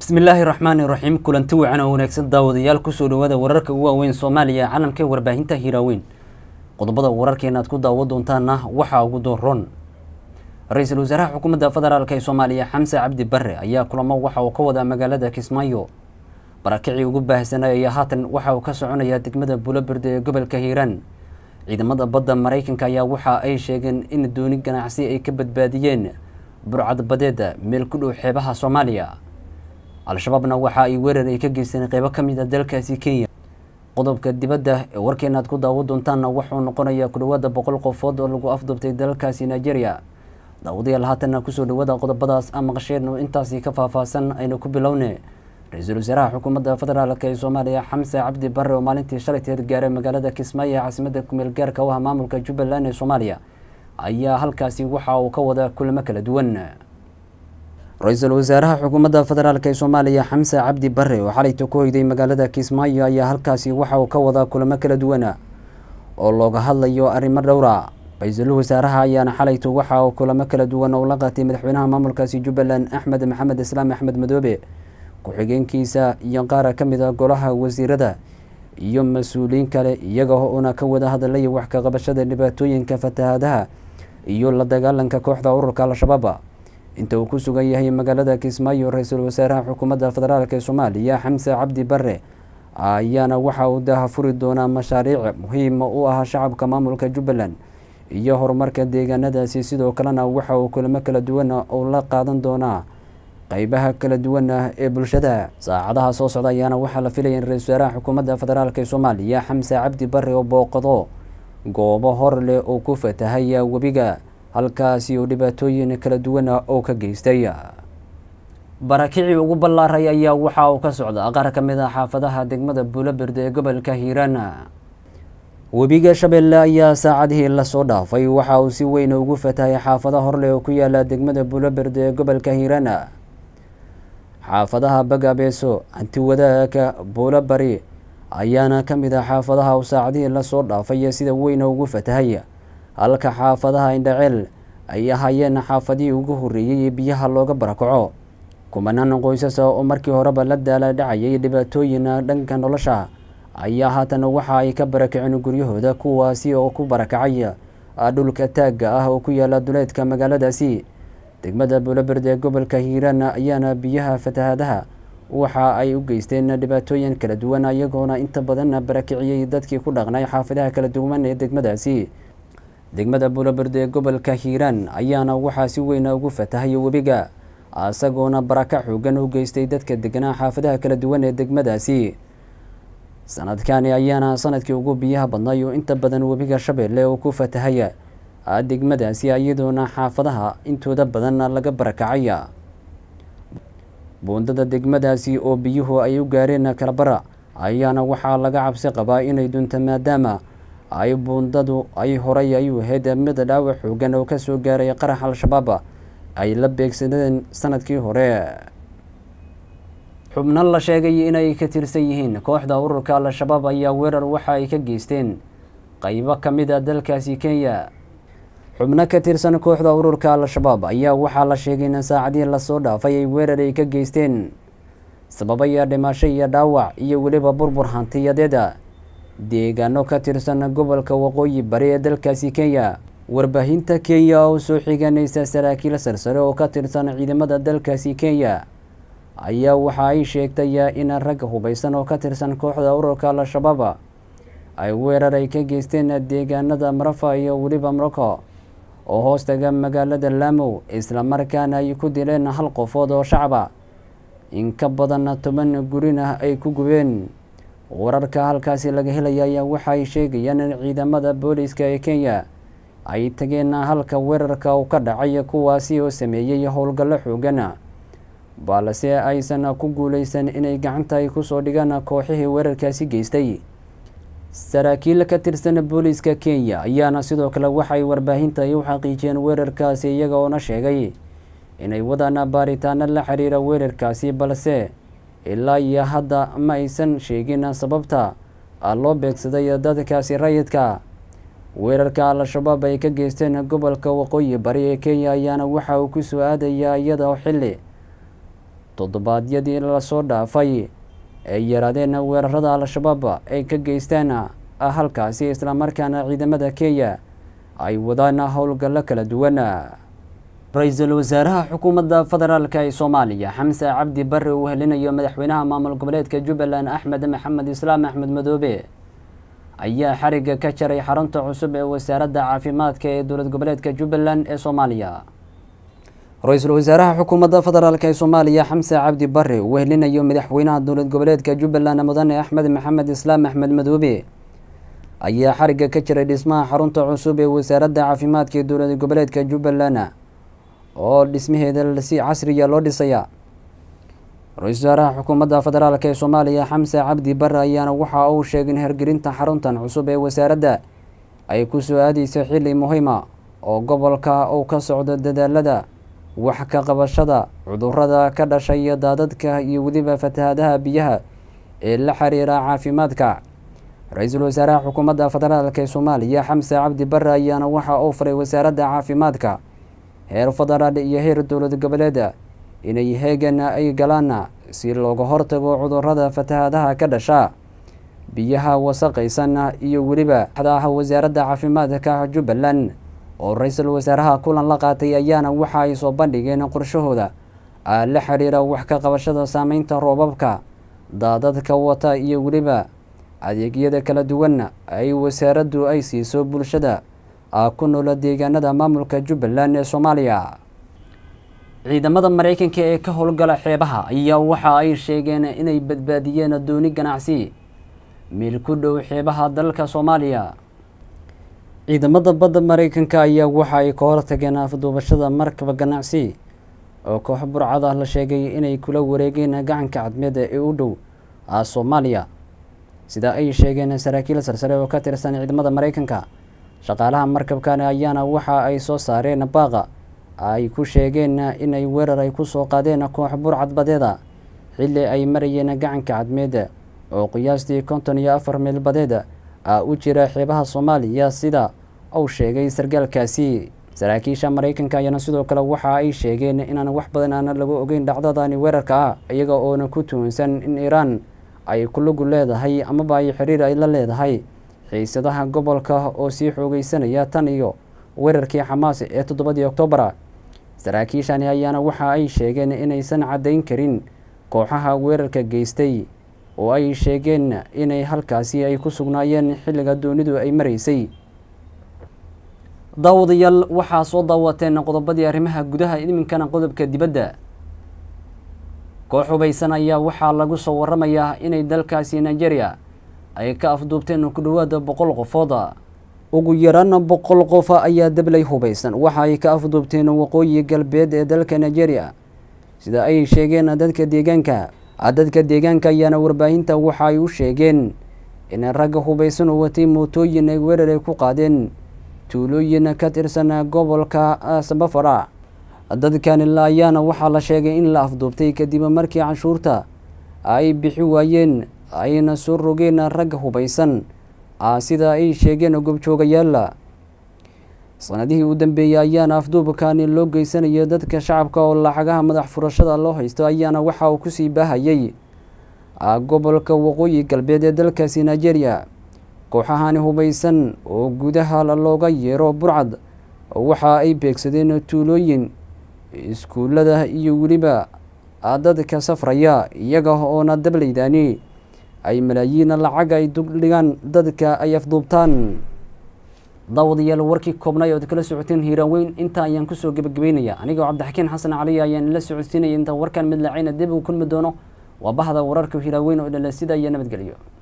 bismillaahi raxmaani raxiim kulanti wacan oo wanaagsan daawadayaal kusoo dhawaada wararka ugu waaweyn soomaaliya caalamkee warbaahinta hiiraaweyn qodobada wararkeena aad ku daawo doontaana waxaa ugu doorron ra-iisul wasaaraha xukuumadda federaalk ee soomaaliya xamse cabdi barre ayaa kulamo waxa uu ka wadaa magaalada kismaayo barakicii ugu baahsanay ayaa haatan waxa uu ka soconayaa degmada bulobird ee gobolka hiiraan ciidamada badda maraykanka ayaa waxa ay sheegeen in dooni ganacsi ay ka badbaadiyeen burcad badeeda meel ku dhow xeebaha soomaaliya al-shabaabna waxa ay weerar ay ka geysteen qaybo ka mid a ah dalkaasi kenya qodobka dibadda ee warkeena aad ku daawo doontaanna wuxuu noqonayaa ku dhowaada boqol qofood oo lagu afduubtay dalkaasi nigeria daawadayaal haatanna kusoo dhawaada qodobadaas aan ah maqasheennu intaasi ka faahfaahsan aynu ku bilowne ra-iisul wasaaraha xukuumadda federaalk ee soomaaliya xamse cabdi barre oo maalintii shalayteed gaaray magaalada kismaayo ee caasimadda kumeel u ah maamulka jubbaland ee soomaaliya ayaa halkaasi waxa uu ka wada kulamo kala duwan ra-iisul wasaaraha xukuumadda federaalk ee soomaaliya xamse cabdi bare oo xalayta ku hoyday magaalada kismaayo ayaa halkaasi waxa uu ka wadaa kulamo kala duwana oo looga hadlayo arrimo dhowra ra-iisul wasaaraha ayaana xalaytu waxa uu kulamo kala duwan oo la qaatay madaxweynaha maamulkaasi jubbaland axmed maxamed islaam axmed madoobe ku-xigeenkiisa iyo qaara ka mid a ah golaha wasiirada iyo mas-uuliyiin kale iyagao una ka wada hadalaya wax ka qabashada dhibaatooyinka fatahaadaha iyo la dagaalanka kooxda ururka al-shabaab inta uu ku sugan yahay magaalada kismaayo ra-iisul wasaaraha xukuumadda federaalk ee soomaaliya xamse cabdi bare ayaana waxa uu daha furi doonaa mashaariic muhiima u ah shacabka maamulka jubbaland iyo horumarka deegaanadaasi sidoo kalena waxa uu kulamo kala duwana uu la qaadan doonaa qeybaha kala duwana ee bulshada saacadaha soo socda ayaana waxaa la filaya in ra-isul wasaaraha xukuumadda federaalk ee soomaaliya xamse cabdi bare oo booqdo goobo hor leh oo ku fatahay webiga halkaasi oo dhibaatooyin kala duwana ah oo ka geystay barakicii ugu ballaaray ayaa waxa uu ka socdaa qaar ka mid a ah xaafadaha degmada buulaberde ee gobolka hiiraan webiga shabeelle ayaa saacadihii lasoo dhaafay waxa uu si weyn ugu fatahay xaafada horle oo ku yaala degmada buulaberde ee gobolka hiiraan xaafadaha bagabeeso hantiwadaaga buulabari ayaana ka mid a ah xaafadaha uu saacadihii lasoo dhaafay sida weyna ugu fatahay halka xaafadaha indhaceel ay ahaayeen xaafadihii ugu horreeyey ee biyaha looga barakaco kumanaan qoysasa oo markii horeba la daala dhacayay dhibaatooyin dhanka nolosha ayaa haatan waxa ay ka barakaceen guryahooda kuwaasi oo ku barakacay dhulka taagga ah oo ku yaala duleedka magaaladaasi degmada ee gobolka hiiraan ayaana biyaha fatahaadaha waxa ay u geysteen dhibaatooyin kala duwan iyagoona inta badan barakiciyey dadkii ku dhaqnay xaafadaha kala duwan ee degmadaasi degmada buulaberde ee gobolka hiiraan ayaana waxaa si weyna ugu fatahay webiga isagoona baraka xoogan u geystay dadka deganaa xaafadaha kala duwan ee degmadaasi sanadkani ayaana sanadkii ugu biyaha badnay oo inta badan webiga shabeelle oo ku fatahay degmadaasi iyadoona xaafadaha intooda badan laga barakacay buundada degmadaasi oo biyuhu ay u gaareen kalabara ayaana waxaa laga cabsi qabaa inay dunto maadaama ay buundadu ay horay ayuu ahayd eemada dhaawac xooggan oo kasoo gaaray qarax al-shabaab ay la beegsadeen sanadkii hore xubno la sheegay inay ka tirsan yihiin kooxda ururka al-shabaab ayaa weerar waxa ay ka geysteen qaybo ka mid a ah dalkaasi kenya xubno ka tirsan kooxda ururka al-shabaab ayaa waxaa la sheegay in saacadihii lasoo dhaafay ay weerar ay ka geysteen sababaya dhimasho iyo dhaawac iyo weliba burbur hantiyadeeda deegaano ka tirsan gobolka waqooyi bari ee dalkaasi kenya warbaahinta kenya oo soo xiganaysa saraakiil sarsare oo ka tirsan ciidamada dalkaasi kenya ayaa waxa ay sheegtay in rag hubaysan oo ka tirsan kooxda ururka al shabaab ay weerar ay ka geysteen deegaanada marafa iyo weliba morocco oo hoostaga magaalada laamow islamarkaana ay ku dileen hal qofood oo shacaba in ka badan toban gurina ay ku gubeen wararka halkaasi laga helaya ayaa waxaay sheegayaan in ciidamada booliiska ee kenya ay tageen halka weerarka uu ka dhacay kuwaasi oo sameeyey howlgallo xoogana balse aysan ku guuleysan inay gacanta ay kusoo dhigaan kooxihii weerarkaasi geystay saraakiil ka tirsan booliiska kenya ayaana sidoo kale waxay warbaahinta ay u xaqiijiyeen weerarkaasi iyaga oona sheegay inay wadaan baaritaano la xiriira weerarkaasi balse ilaa iyo hadda ma aysan sheegin sababta loo beegsaday dadkaasi rayidka weerarka al-shabaab ay ka geysteen gobolka waqooyi bari ee kenya ayaana waxa uu ku soo aadayaa iyadoo xilli toddobaadyadii lasoo dhaafay ay yaraadeen weerarada al-shabaab ay ka geysteen ah, halkaasi islamarkaana ciidamada kenya ay wadaan howlgallo kala duwan ra-iisul wasaaraha xukuumadda federaalk ee soomaaliya xamse cabdi bare uu helinayo madaxweynaha maamul goboleedka jubbaland axmed maxamed islaam axmed madoobe ayaa xariga ka jaray xarunta cusub ee wasaaradda caafimaadka ee dowlad goboleedka jubbaland ee soomaaliya ra-iisul wasaaraha xukuumadda federaalk ee soomaaliya xamse cabdi bare uu helinayo madaxweynaha dowlad goboleedka jubbaland mudane axmed maxamed islaam axmed madoobe ayaa xariga ka jiray dhismaha xarunta cusub ee wasaaradda caafimaadka ee dowlad goboleedka jubbaland oo dhismaheeda si casriga loo dhisayaa ra-iisul wasaaraha xukuumadda federaalk ee soomaaliya xamse cabdi bare ayaana waxa uu sheegay in hirgelinta xaruntan cusub ee wasaaradda ay ku soo aadeysa xilli muhiima oo gobolka uu ka socdo dadaalada wax ka qabashada cudurrada ka dhasha iyo daadadka iyo weliba fatahaadaha biyaha ee la xiriira caafimaadka ra-iisul wasaaraha xukuumadda federaalk ee soomaaliya xamse cabdi bare ayaana waxa uu faray wasaaradda caafimaadka heer federaal iyo heer dowlad goboleeda inay heegana ay galaan si looga hortago cudurrada fatahaadaha ka dhasha biyaha wasaqaysan iyo weliba xadaha wasaaradda caafimaadka jubbaland oo ra-iisul wasaaraha kulan la qaatay ayaana waxa ay soo bandhigeen qorshahooda aa la xidhiira wax ka qabashada saameynta roobabka daadadka wata iyo weliba adeegyada kala duwan ay wasaaraddu ay siiso bulshada ku noola deegaanada maamulka jubbaland ee soomaaliya ciidamada maraykanka ee ka howlgala xeebaha ayaa waxa ay sheegeen inay badbaadiyeen dooni ganacsi meel ku dhow xeebaha dalalka soomaaliya ciidamada badda maraykanka ayaa waxa ay ka hortageen afduubashada markaba ganacsi oo koox burcada ah la sheegay inay kula wareegeen gacanka cadmeed ee u dhow soomaaliya sida ay sheegeen saraakiil sarsare oo ka tirsan ciidamada maraykanka shaqaalaha markabkan ayaana waxa ay soo saareen baaqa ay ku sheegeen inay weerar ay ku soo qaadeen koox burcad badeeda xilli ay marayeen gacanka cadmeeda oo qiyaastii konton iyo afar meel badeeda aa u jira xeebaha soomaaliya sida uu sheegay sargaalkaasi saraakiisha maraykanka ayaana sidoo kale waxa ay sheegeen inaan wax badan aana lagu ogeyn dhacdadani weerarka ah iyaga oona ku tuhunsan in iiraan ay ku lugu leedahay amaba ay xiriir ay la leedahay xiisadaha gobolka oo sii xoogaysanaya tan iyo weerarkii xamaas ee toddobadii oktoobar saraakiishani ayaana waxa ay sheegeen inaysan caddayn karin kooxaha weerarka geystay oo ay sheegeen inay halkaasi ay ku sugnaayeen xilliga doonidu ay maraysay daawadayaal waxaa soo daawateen qodobadii arrimaha gudaha idminkana qodobka dibadda koox hubaysan ayaa waxaa lagu soo warramayaa inay dalkaasi nigeria ayay ka afduubteen ku dhawaada boqol qofooda ugu yaraan boqol qofa ayaa dablay hubaysan waxa ay ka afduubteen waqooyi galbeed ee dalka nigeria sida ay sheegeen dadka deegaanka dadka deegaanka ayaana warbaahinta waxa ay u sheegeen in ragga hubaysan u watay mootooyin ay weerar ay ku qaadeen tuulooyin ka tirsan gobolka ah, sambafara dadkan ilaa ayaana waxaa la sheegay in la afduubtay kadib markii canshuurta ay bixi waayeen ayna soo rogeenna ragga hubaysan ah sida ay sheegeen gobjoogayaalla sanadihii u dambeeyey ayaana afduubkaani loo geysanaya dadka shacabka oo lacagaha madax furashada loo haysto ayaana waxa uu kusii baahayay ah, gobolka waqooyi galbeed ee dalkaasi nigeria kooxahani hubaysan oo gudaha looga yeero burcad waxa ay beegsadeen tuulooyin iskuullada iyo weliba ah, dadka safraya iyaga oona dableydani ay malaayiina lacag ay dugdhigaan dadka ay afduubtaan dawadayaal warkii koobnaay ood kala socoteen hiiraan inta ayaan kusoo gebagabeynaya anigoo cabdixakiin xasan cali ayaan la socodsiinaya inta warkan midlaacayna dib uu kulmi doono waa bahda wararka hiiraan oo dhala sida iyo nabadgelyo